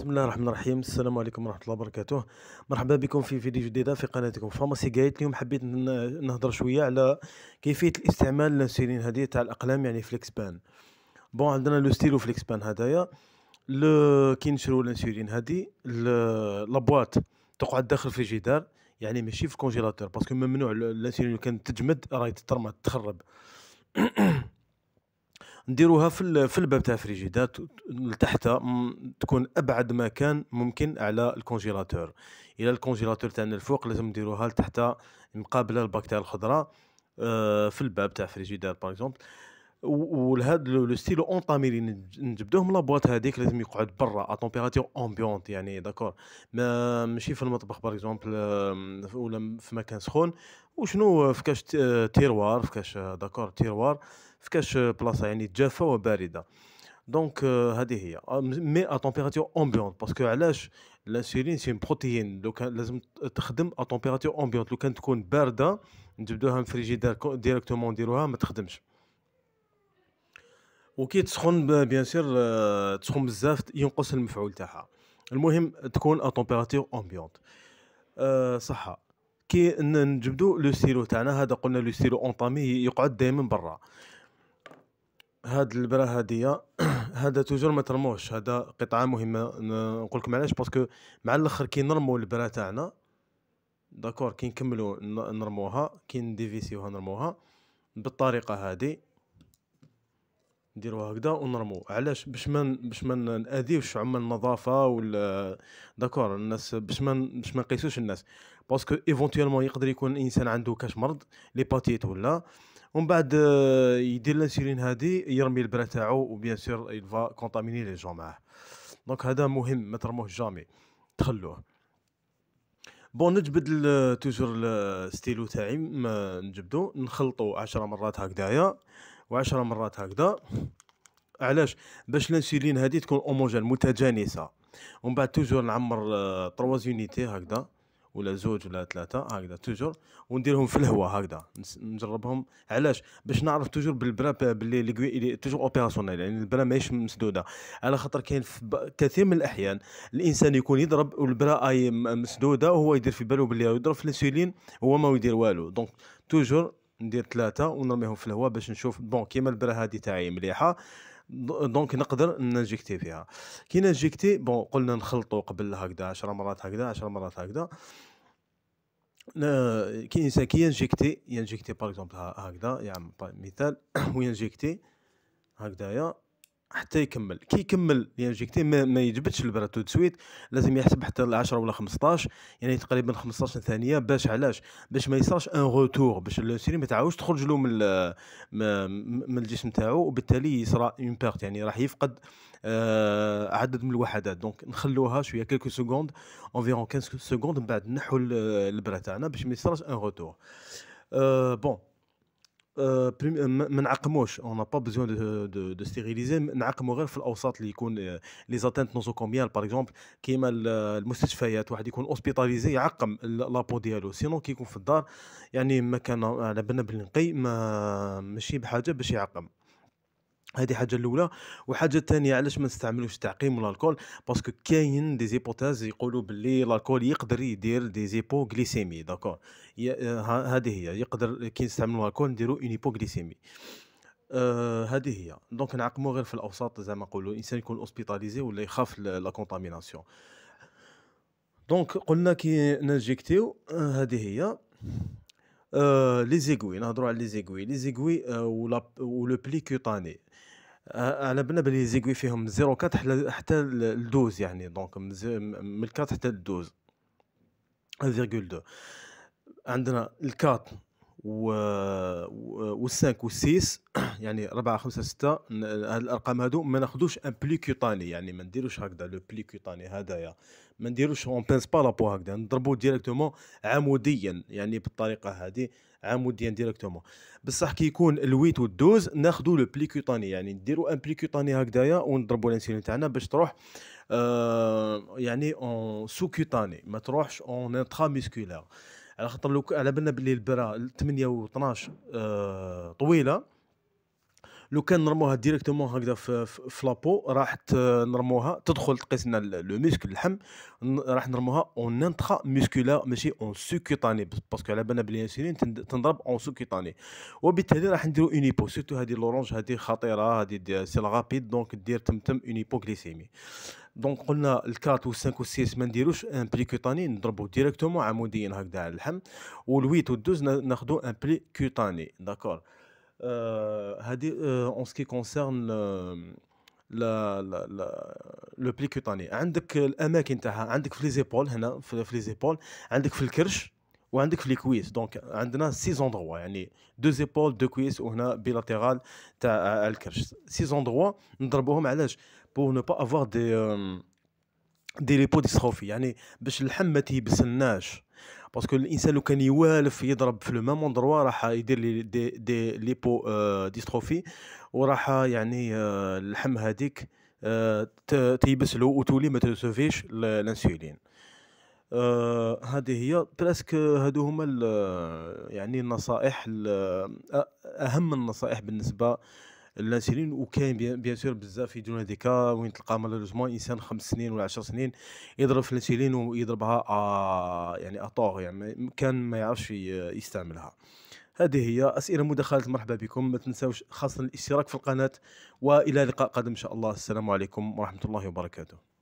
بسم الله الرحمن الرحيم السلام عليكم ورحمه الله وبركاته مرحبا بكم في فيديو جديد في قناتكم فارماسي جايت اليوم حبيت نهضر شويه على كيفيه الاستعمال الانسولين هذه تاع الاقلام يعني فليكس بان بون عندنا لو ستيلو فليكس بان هذايا كي نشرو الانسولين هذه لابواط تقعد داخل في جدار يعني ماشي في الكونجيلاتور باسكو ممنوع الانسولين كان تجمد راهي تترمى تخرب نديروها في في الباب تاع الفريجيدار لتحت تكون ابعد مكان ممكن على الكونجيلاتور الى الكونجيلاتور تاعنا الفوق لازم نديروها لتحت مقابله تاع الخضره آه، في الباب تاع الفريجيدار باغ اكزومبل لهاد لو ستيلو اونطامي اللي نجبدوهم لا بواط هذيك لازم يقعد برا ا تومبيراتور امبيونت يعني داكور ما ماشي في المطبخ باغ اكزومبل ولا في مكان سخون وشنو في كاش تيروار في كاش داكور تيروار في كاش بلاصه يعني جافه وبارده دونك آه، هذه هي مي ا تومبيراتور امبيونت باسكو علاش الانسولين سي بروتيين لو كان لازم تخدم ا تومبيراتور امبيونت لو كان تكون بارده نجبدوها من فريجيدار ديريكتومون نديروها ما تخدمش وكي تسخن بيان آه، سير تسخن بزاف ينقص المفعول تاعها المهم تكون ا تومبيراتور امبيونت صح كي نجبدو لو سيلو تاعنا هذا قلنا لو سيلو اونطامي يقعد دائما برا هاد البرا هادية هذا توجور ما ترموش هذا قطعة مهمة نقول لكم علاش باسكو مع الاخر كي نرمو البرا تاعنا داكور كي نكملو نرموها كي نديفيسيوها نرموها بالطريقة هادي نديرو هكذا ونرمو علاش باش ما باش ما ناذيوش عمال النظافه ولا داكور الناس باش ما باش ما نقيسوش الناس باسكو ايفونتويلمون يقدر يكون انسان عنده كاش مرض ليباتيت ولا ومن بعد آه، يدير الانسولين هادي يرمي البرا تاعو وبيان سور يلفا كونتاميني لي جون معاه دونك هذا مهم ما ترموه جامي تخلوه بون نجبد توجور الستيلو آه، تاعي نجبدو نخلطو عشرة مرات هكذايا وعشرة مرات هكذا علاش باش لانسولين هادي تكون اوموجين متجانسه ومن بعد توجور نعمر ترواز آه، يونيتي هكذا ولا زوج ولا ثلاثة هكذا توجور ونديرهم في الهواء هكذا نجربهم علاش باش نعرف توجور بالبرا باللي ليكوي توجور اوبيراسيونيل يعني البرا ماهيش مسدودة على خاطر كاين كثير من الأحيان الإنسان يكون يضرب والبرا أي مسدودة وهو يدير في بالو بلي يضرب في الانسولين هو ما يدير والو دونك توجور ندير ثلاثه ونرميهم في الهواء باش نشوف بون كيما البره هذه تاعي مليحه دونك نقدر ننجكتي فيها كي ننجكتي بون قلنا نخلطو قبل هكذا 10 مرات هكذا 10 مرات هكذا كي كي ينجكتي ينجكتي باغ اكزومبل هكذا يعني مثال وينجكتي هكذايا حتى يكمل كي يكمل ينجكتي يعني ما, ما يجبدش البرا تو سويت لازم يحسب حتى ل 10 ولا 15 يعني تقريبا 15 ثانيه باش علاش باش ما يصراش ان روتور باش سيري ما تعاودش تخرج له من من الجسم تاعو وبالتالي يصرى اون بيرت يعني راح يفقد آه عدد من الوحدات دونك نخلوها شويه كلكو سكوند اونفيرون 15 سكوند من بعد نحو البرا تاعنا باش ما يصراش ان روتور آه بون آه، آه، ما نعقموش اون با بوزيون دو دو دو ستيريليزي نعقمو غير في الاوساط اللي يكون لي زاتانت نوزوكوميال باغ اكزومبل كيما آه، المستشفيات واحد يكون اوسبيتاليزي يعقم لابو ديالو سينو كي يكون في الدار يعني ما كان على بالنا بالنقي ما ماشي بحاجه باش يعقم هذه حاجه الاولى وحاجه الثانيه علاش ما نستعملوش التعقيم ولا الكول باسكو كاين دي زيبوتاز يقولوا باللي الكول يقدر يدير دي زيبو غليسيمي داكور آه، هذه هي يقدر كي نستعملوا الكول نديروا اون آه، هيبوغليسيمي هذه آه هي دونك نعقموا غير في الاوساط زعما نقولوا الانسان يكون اوسبيتاليزي ولا يخاف لا كونتاميناسيون دونك قلنا كي نجيكتيو آه، هذه هي لي زيغوي نهضروا على لي زيغوي لي زيغوي ولا ولو بلي كوتاني على بالنا بلي زيكوي فيهم من زيرو كات حتى لدوز يعني دونك من الكات حتى لدوز ان فيرغول دو عندنا الكات و و5 و6 يعني 4 5 6 هاد الارقام هادو ما ناخذوش ان بلي كوتاني يعني ما نديروش هكذا لو بلي كوتاني هذايا ما نديروش اون بينس با لابو هكذا نضربو ديريكتومون عموديا يعني بالطريقه هادي عموديا ديريكتومون بصح كي يكون ال8 وال12 ناخذوا لو بلي كوتاني يعني نديرو ان بلي كوتاني هكذايا ونضربو الانسولين تاعنا باش تروح آه يعني اون سو كوتاني ما تروحش اون انترا ميسكولار على خاطر لو على بالنا باللي البرا 8 و12 آه، طويله لو كان نرموها ديريكتومون هكذا في, فلابو راح نرموها تدخل تقيس لنا لو ميسكل اللحم راح نرموها اون انترا ميسكولا ماشي اون سوكيطاني باسكو على بالنا بلي الانسولين تنضرب اون سوكيطاني وبالتالي راح نديرو اونيبو سيرتو هذه لورونج هذه خطيره هذه سي غابيد دونك دير تمتم اونيبو غليسيمي دونك قلنا الكات و5 و6 ما نديروش ان بلي كوتاني نضربو ديريكتومون عموديا هكذا على اللحم و8 و12 ناخدو ان بلي كوتاني داكور آه، هادي اون سكي كونسيرن لا لا لا لو بلي كوتاني عندك الاماكن تاعها عندك في لي زيبول هنا في لي زيبول عندك في الكرش وعندك في لي كويس دونك عندنا سي زوندروا يعني دو زيبول دو كويس وهنا بيلاتيرال تاع الكرش سي زوندروا نضربوهم علاش بور نو با افوار دي دي ليبو ديستروفي يعني باش اللحم ما تيبسلناش باسكو الانسان لو كان يوالف يضرب في لو ميم اندروا راح يدير لي دي, دي ليبو ديستروفي وراح يعني euh, اللحم هذيك euh, تيبسلو وتولي ما تسوفيش الانسولين آه هذه هي برسك هادو هما آه، يعني النصائح آه، اهم النصائح بالنسبه للناشرين وكاين بيان سور بزاف يديرون هذيك وين تلقى مالوجمون انسان خمس سنين ولا عشر سنين يضرب في الناشرين ويضربها آه يعني اطوغ يعني كان ما يعرفش يستعملها هذه هي اسئله مداخلات مرحبا بكم ما تنساوش خاصه الاشتراك في القناه والى لقاء قادم ان شاء الله السلام عليكم ورحمه الله وبركاته